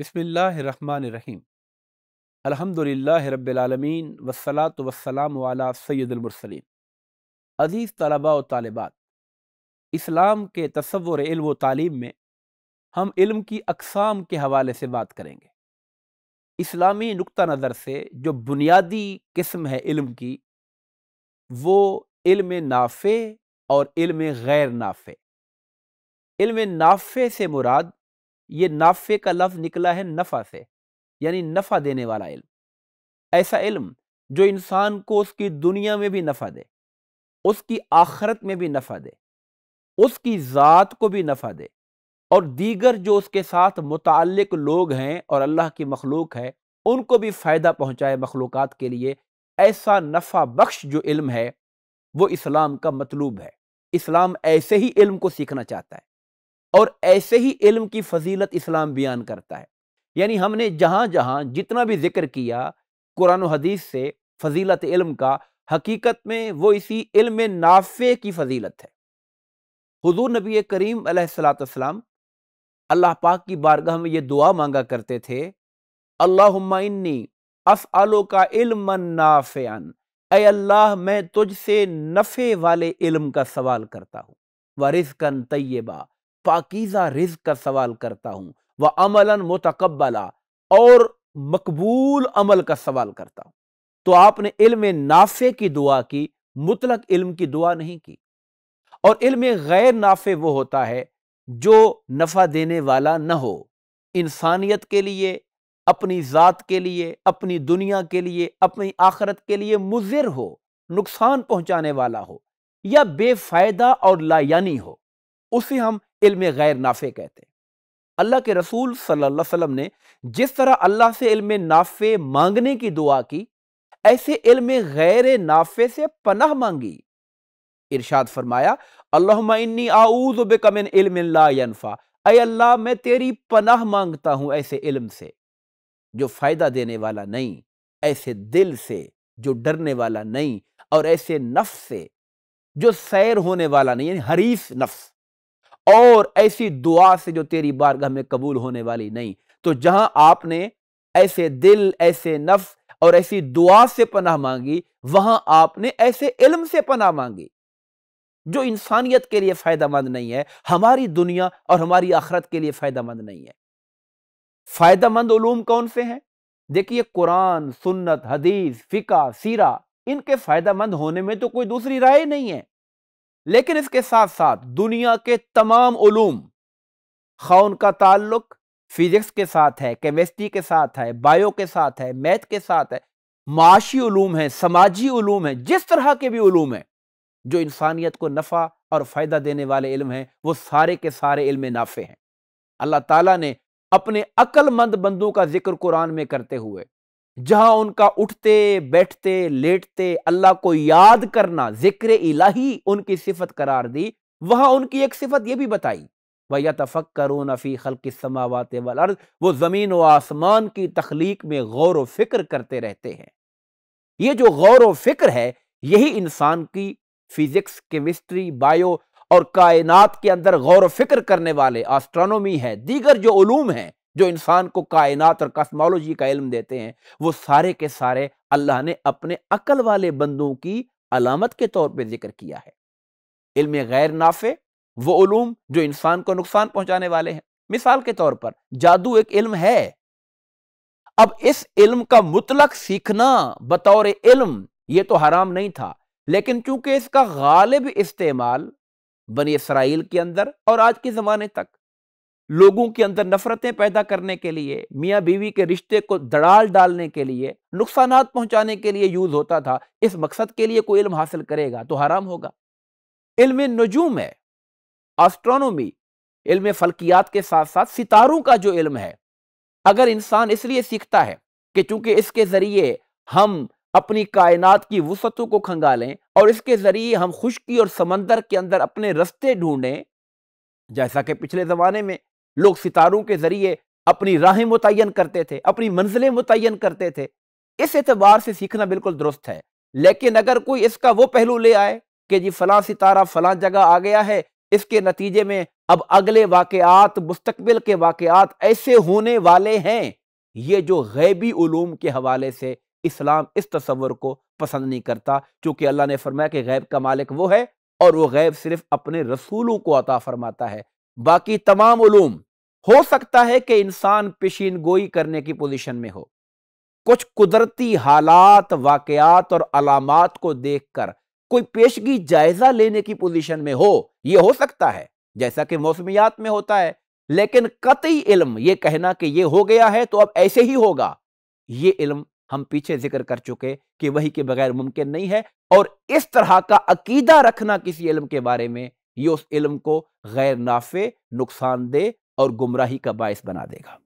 बसमीम अलहमदिल्ला रबालमीन वसलात वसलाम वाला सैदुलमरसलिन अज़ीज़ तलबा व तालबात इस्लाम के तस्वुर इल्म व तालीम में हम इल्म की अकसाम के हवाले से बात करेंगे इस्लामी नुक़ नज़र से जो बुनियादी किस्म है इल्म की वो इल्म नाफ़े और इल्म गैर नाफ़े इल्म नाफ़े से मुराद ये नाफे का लफ्ज निकला है नफ़ा से यानी नफ़ा देने वाला इल्म ऐसा इल्म जो इंसान को उसकी दुनिया में भी नफ़ा दे उसकी आखरत में भी नफ़ा दे उसकी ज़ात को भी नफ़ा दे और दीगर जो उसके साथ मुतक लोग हैं और अल्लाह की मखलूक है उनको भी फ़ायदा पहुँचाए मखलूक के लिए ऐसा नफ़ा बख्श जो इल्म है वो इस्लाम का मतलूब है इस्लाम ऐसे ही इल्म को सीखना चाहता है और ऐसे ही इल्म की फजीलत इस्लाम बयान करता है यानी हमने जहाँ जहाँ जितना भी जिक्र किया कुरान हदीस से फजीलत इल्म का हकीकत में वो इसी इल्म नाफे की फजीलत है हजूर नबी करीम सलाम अल्लाह पाक की बारगाह में ये दुआ मांगा करते थे अल्लाहनी आलो का इल्म नाफ़ान अल्लाह मैं तुझसे नफ़े वाले इल्म का सवाल करता हूँ वरिस्कन तय्यबा पाकिज़ा रिज का सवाल करता हूँ वह अमलन मुतकबला और मकबूल अमल का सवाल करता हूँ तो आपने इल्म नाफे की दुआ की मुतलक इल्म की दुआ नहीं की और इल्म गैर नाफे वो होता है जो नफ़ा देने वाला न हो इंसानियत के लिए अपनी ज़ात के लिए अपनी दुनिया के लिए अपनी आखरत के लिए मुजिर हो नुकसान पहुंचाने वाला हो या बेफ़ायदा और लायानी हो उसे हम इल्म गैर नाफे कहते हैं अल्लाह के रसूल सल्लल्लाहु अलैहि वसल्लम ने जिस तरह अल्लाह से इल्म नाफे मांगने की दुआ की ऐसे इल्म गैर नाफे से पनाह मांगी इरशाद फरमाया अल्लाहनी आऊज बेकमिन इल्मफा अल्लाह मैं तेरी पनाह मांगता हूं ऐसे इल्म से जो फायदा देने वाला नहीं ऐसे दिल से जो डरने वाला नहीं और ऐसे नफ्स से जो सैर होने वाला नहीं यानी हरीफ नफ्स और ऐसी दुआ से जो तेरी बारगाह में कबूल होने वाली नहीं तो जहां आपने ऐसे दिल ऐसे नफ्स और ऐसी दुआ से पनाह मांगी वहां आपने ऐसे इल्म से पनाह मांगी जो इंसानियत के लिए फायदेमंद नहीं है हमारी दुनिया और हमारी आखरत के लिए फायदेमंद नहीं है फायदेमंद उलूम कौन से हैं देखिए कुरान सुन्नत हदीस फिका सीरा इनके फायदेमंद होने में तो कोई दूसरी राय नहीं है लेकिन इसके साथ साथ दुनिया के तमाम ओलूम खा उनका ताल्लुक फिजिक्स के साथ है केमिस्ट्री के साथ है बायो के साथ है मैथ के साथ है माशी ूम है समाजी ूम है जिस तरह के भी ूम है जो इंसानियत को नफ़ा और फ़ायदा देने वाले इल्म हैं वो सारे के सारे इल्म नाफे हैं अल्लाह ताला ने अपने अक्लमंद बंदों का जिक्र कुरान में करते हुए जहां उनका उठते बैठते लेटते अल्लाह को याद करना जिक्र इलाही उनकी सिफत करार दी वहां उनकी एक सिफत यह भी बताई भैया तफक करो नफ़ी खल की वाल अर्ज वो ज़मीन व आसमान की तख्लीक में गौर व फिक्र करते रहते हैं ये जो गौर व फिक्र है यही इंसान की फिज़िक्स केमिस्ट्री बायो और कायनात के अंदर गौर व फिक्र करने वाले आस्ट्रोनॉमी है दीगर जो ूम हैं जो इंसान को कायनात और कॉस्मोलॉजी का इल्म देते हैं वो सारे के सारे अल्लाह ने अपने अकल वाले बंदों की अलामत के तौर पर जिक्र किया है इल्म गैर नाफे वो उलूम जो इंसान को नुकसान पहुंचाने वाले हैं मिसाल के तौर पर जादू एक इल्म है अब इस इल्म का मुतलक सीखना बतौर इल्म ये तो हराम नहीं था लेकिन चूंकि इसका गालिब इस्तेमाल बनी इसराइल के अंदर और आज के ज़माने तक लोगों के अंदर नफरतें पैदा करने के लिए मियाँ बीवी के रिश्ते को दड़ाल डालने के लिए नुकसान पहुंचाने के लिए यूज होता था इस मकसद के लिए कोई इल्म हासिल करेगा तो हराम होगा इल्म नजूम है एस्ट्रोनॉमी इल्म फलकियात के साथ साथ सितारों का जो इल्म है अगर इंसान इसलिए सीखता है कि चूंकि इसके ज़रिए हम अपनी कायनात की वसतों को खंगालें और इसके ज़रिए हम खुश्की और समंदर के अंदर अपने रस्ते ढूंढें जैसा कि पिछले ज़माने में लोग सितारों के ज़रिए अपनी राहें मुतन करते थे अपनी मंजिलें मुतन करते थे इस एतबार से सीखना बिल्कुल दुरुस्त है लेकिन अगर कोई इसका वो पहलू ले आए कि जी फलां सितारा फलां जगह आ गया है इसके नतीजे में अब अगले वाक़ात मुस्तबिल के वाकत ऐसे होने वाले हैं ये जो गैबी ूम के हवाले से इस्लाम इस तस्वर को पसंद नहीं करता चूंकि अल्लाह ने फरमाया कि गैब का मालिक वो है और वो गैब सिर्फ अपने रसूलों को अता फरमाता है बाकी तमाम उलूम हो सकता है कि इंसान पेशीन गोई करने की पोजिशन में हो कुछ कुदरती हालात वाकयात और अलामत को देख कर कोई पेशगी जायजा लेने की पोजिशन में हो यह हो सकता है जैसा कि मौसमियात में होता है लेकिन कतई इल्म यह कहना कि यह हो गया है तो अब ऐसे ही होगा ये इल्म हम पीछे जिक्र कर चुके कि वही के बगैर मुमकिन नहीं है और इस तरह का अकीदा रखना किसी इल्म के बारे में ये उस इल्म को गैर नाफे नुकसानदेह और गुमराही का बायस बना देगा